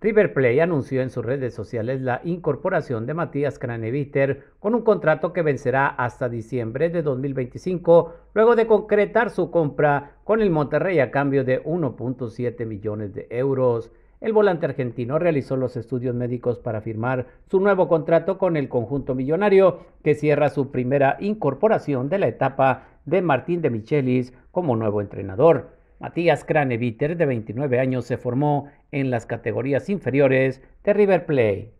River Plate anunció en sus redes sociales la incorporación de Matías Craneviter con un contrato que vencerá hasta diciembre de 2025, luego de concretar su compra con el Monterrey a cambio de 1.7 millones de euros. El volante argentino realizó los estudios médicos para firmar su nuevo contrato con el conjunto millonario, que cierra su primera incorporación de la etapa de Martín de Michelis como nuevo entrenador. Matías Craneviter, de 29 años, se formó en las categorías inferiores de River Plate.